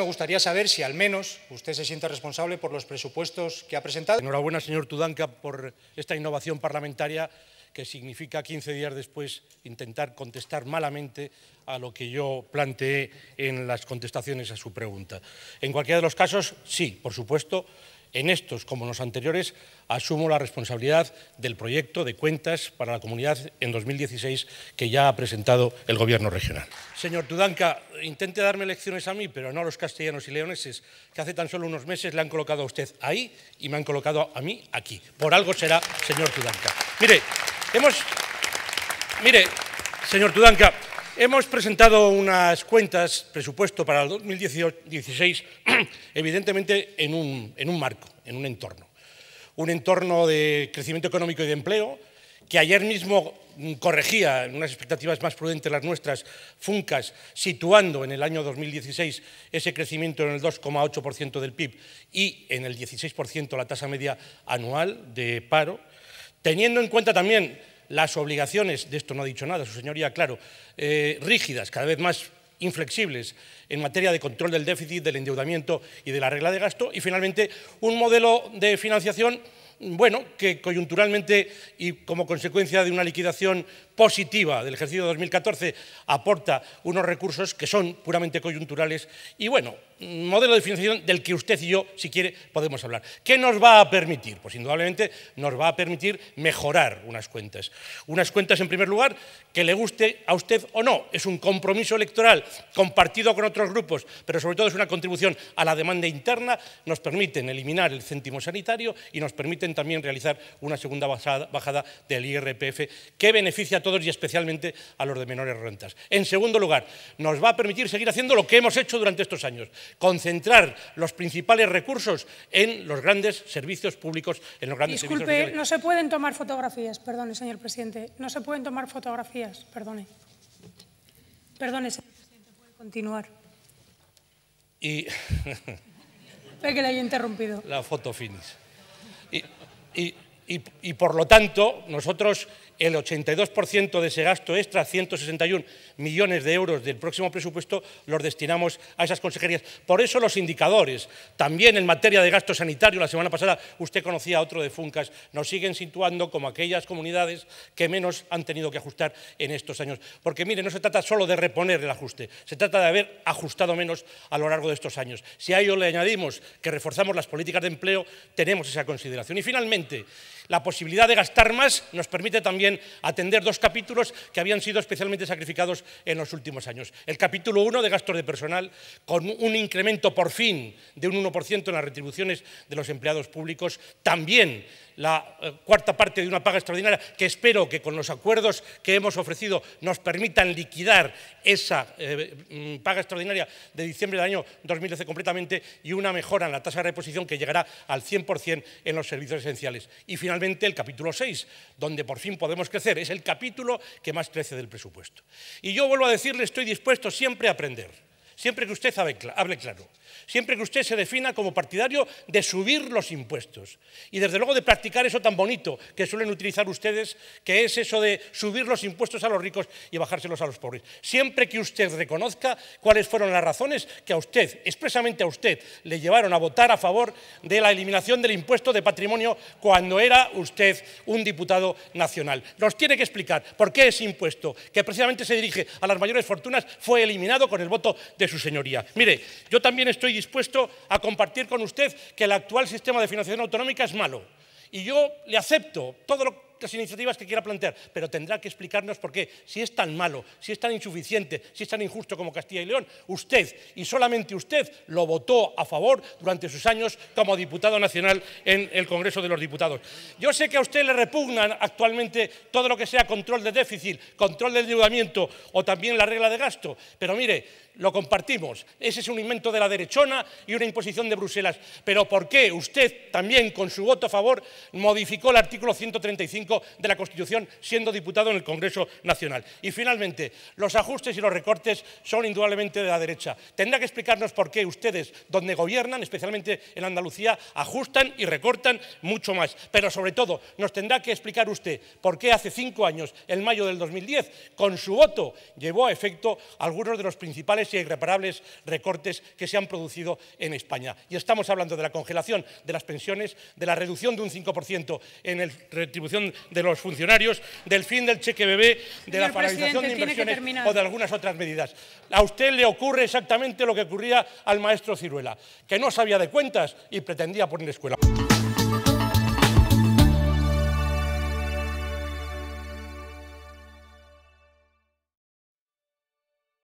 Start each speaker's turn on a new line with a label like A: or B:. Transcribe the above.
A: Me gustaría saber si al menos usted se siente responsable por los presupuestos que ha presentado. Enhorabuena, señor Tudanca, por esta innovación parlamentaria que significa 15 días después intentar contestar malamente a lo que yo planteé en las contestaciones a su pregunta. En cualquiera de los casos, sí, por supuesto, en estos, como en los anteriores, asumo la responsabilidad del proyecto de cuentas para la comunidad en 2016 que ya ha presentado el Gobierno regional. Señor Tudanca, intente darme lecciones a mí, pero no a los castellanos y leoneses, que hace tan solo unos meses le han colocado a usted ahí y me han colocado a mí aquí. Por algo será, señor Tudanca. Mire, hemos... Mire, señor Tudanca, Hemos presentado unas cuentas, presupuesto para el 2016, evidentemente en un, en un marco, en un entorno. Un entorno de crecimiento económico y de empleo, que ayer mismo corregía en unas expectativas más prudentes las nuestras, Funcas, situando en el año 2016 ese crecimiento en el 2,8% del PIB y en el 16% la tasa media anual de paro, teniendo en cuenta también las obligaciones, de esto no ha dicho nada, su señoría, claro, eh, rígidas, cada vez más inflexibles en materia de control del déficit, del endeudamiento y de la regla de gasto, y finalmente un modelo de financiación bueno, que coyunturalmente y como consecuencia de una liquidación positiva del ejercicio 2014 aporta unos recursos que son puramente coyunturales y bueno, modelo de financiación del que usted y yo, si quiere, podemos hablar. ¿Qué nos va a permitir? Pues indudablemente nos va a permitir mejorar unas cuentas. Unas cuentas, en primer lugar, que le guste a usted o no. Es un compromiso electoral compartido con otros grupos, pero sobre todo es una contribución a la demanda interna. Nos permiten eliminar el céntimo sanitario y nos permiten también realizar una segunda bajada del IRPF que beneficia a todos y especialmente a los de menores rentas. En segundo lugar, nos va a permitir seguir haciendo lo que hemos hecho durante estos años, concentrar los principales recursos en los grandes servicios públicos, en los grandes Disculpe, no se pueden tomar fotografías, perdone, señor presidente. No se pueden tomar fotografías, perdone. Perdone, señor presidente, puede continuar. Y... Ve que le haya interrumpido. La foto finis. y y, por lo tanto nosotros el 82% de ese gasto extra, 161 millones de euros del próximo presupuesto, los destinamos a esas consejerías. Por eso los indicadores, también en materia de gasto sanitario, la semana pasada usted conocía otro de Funcas, nos siguen situando como aquellas comunidades que menos han tenido que ajustar en estos años. Porque mire, no se trata solo de reponer el ajuste, se trata de haber ajustado menos a lo largo de estos años. Si a ello le añadimos que reforzamos las políticas de empleo, tenemos esa consideración. Y finalmente, la posibilidad de gastar más nos permite también atender dos capítulos que habían sido especialmente sacrificados en los últimos años. El capítulo 1 de gastos de personal, con un incremento por fin de un 1% en las retribuciones de los empleados públicos, también la eh, cuarta parte de una paga extraordinaria, que espero que con los acuerdos que hemos ofrecido nos permitan liquidar esa eh, mm, paga extraordinaria de diciembre del año 2012 completamente y una mejora en la tasa de reposición que llegará al 100% en los servicios esenciales. Y finalmente el capítulo 6, donde por fin podemos crecer. Es el capítulo que más crece del presupuesto. Y yo vuelvo a decirle, estoy dispuesto siempre a aprender siempre que usted hable claro, siempre que usted se defina como partidario de subir los impuestos y desde luego de practicar eso tan bonito que suelen utilizar ustedes, que es eso de subir los impuestos a los ricos y bajárselos a los pobres. Siempre que usted reconozca cuáles fueron las razones que a usted, expresamente a usted, le llevaron a votar a favor de la eliminación del impuesto de patrimonio cuando era usted un diputado nacional. Nos tiene que explicar por qué ese impuesto, que precisamente se dirige a las mayores fortunas, fue eliminado con el voto de su señoría. Mire, yo también estoy dispuesto a compartir con usted que el actual sistema de financiación autonómica es malo. Y yo le acepto todo lo que las iniciativas que quiera plantear, pero tendrá que explicarnos por qué, si es tan malo, si es tan insuficiente, si es tan injusto como Castilla y León, usted y solamente usted lo votó a favor durante sus años como diputado nacional en el Congreso de los Diputados. Yo sé que a usted le repugnan actualmente todo lo que sea control de déficit, control del endeudamiento o también la regla de gasto, pero mire, lo compartimos. Ese es un invento de la derechona y una imposición de Bruselas. Pero ¿por qué usted también, con su voto a favor, modificó el artículo 135 de la Constitución, siendo diputado en el Congreso Nacional. Y finalmente, los ajustes y los recortes son indudablemente de la derecha. Tendrá que explicarnos por qué ustedes, donde gobiernan, especialmente en Andalucía, ajustan y recortan mucho más. Pero sobre todo, nos tendrá que explicar usted por qué hace cinco años, en mayo del 2010, con su voto, llevó a efecto algunos de los principales y e irreparables recortes que se han producido en España. Y estamos hablando de la congelación de las pensiones, de la reducción de un 5% en la retribución de los funcionarios, del fin del cheque bebé, de la paralización de inversiones o de algunas otras medidas. A usted le ocurre exactamente lo que ocurría al maestro Ciruela, que no sabía de cuentas y pretendía poner escuela.